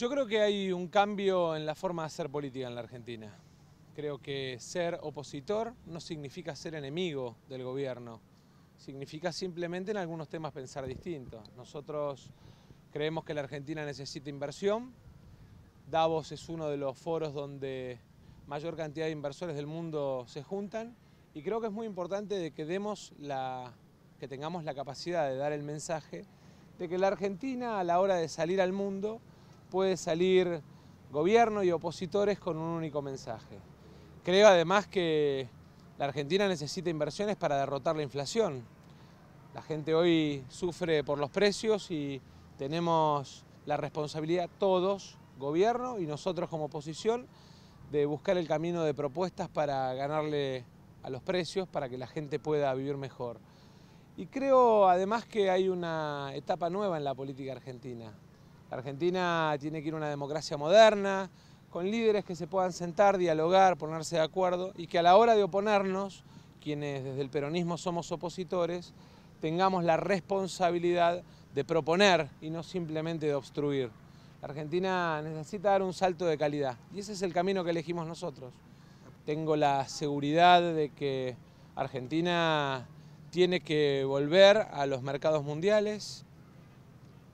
Yo creo que hay un cambio en la forma de hacer política en la Argentina. Creo que ser opositor no significa ser enemigo del gobierno, significa simplemente en algunos temas pensar distinto. Nosotros creemos que la Argentina necesita inversión. Davos es uno de los foros donde mayor cantidad de inversores del mundo se juntan y creo que es muy importante de que demos la que tengamos la capacidad de dar el mensaje de que la Argentina a la hora de salir al mundo puede salir gobierno y opositores con un único mensaje. Creo además que la Argentina necesita inversiones para derrotar la inflación. La gente hoy sufre por los precios y tenemos la responsabilidad todos, gobierno y nosotros como oposición, de buscar el camino de propuestas para ganarle a los precios, para que la gente pueda vivir mejor. Y creo además que hay una etapa nueva en la política argentina. Argentina tiene que ir a una democracia moderna, con líderes que se puedan sentar, dialogar, ponerse de acuerdo y que a la hora de oponernos, quienes desde el peronismo somos opositores, tengamos la responsabilidad de proponer y no simplemente de obstruir. Argentina necesita dar un salto de calidad y ese es el camino que elegimos nosotros. Tengo la seguridad de que Argentina tiene que volver a los mercados mundiales,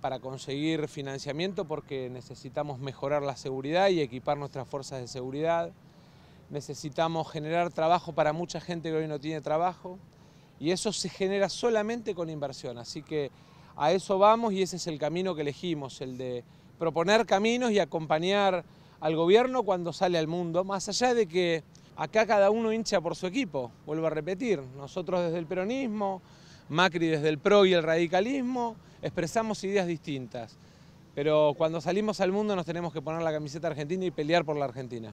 para conseguir financiamiento porque necesitamos mejorar la seguridad y equipar nuestras fuerzas de seguridad. Necesitamos generar trabajo para mucha gente que hoy no tiene trabajo y eso se genera solamente con inversión. Así que a eso vamos y ese es el camino que elegimos, el de proponer caminos y acompañar al gobierno cuando sale al mundo, más allá de que acá cada uno hincha por su equipo, vuelvo a repetir, nosotros desde el peronismo, Macri desde el PRO y el radicalismo, expresamos ideas distintas. Pero cuando salimos al mundo nos tenemos que poner la camiseta argentina y pelear por la Argentina.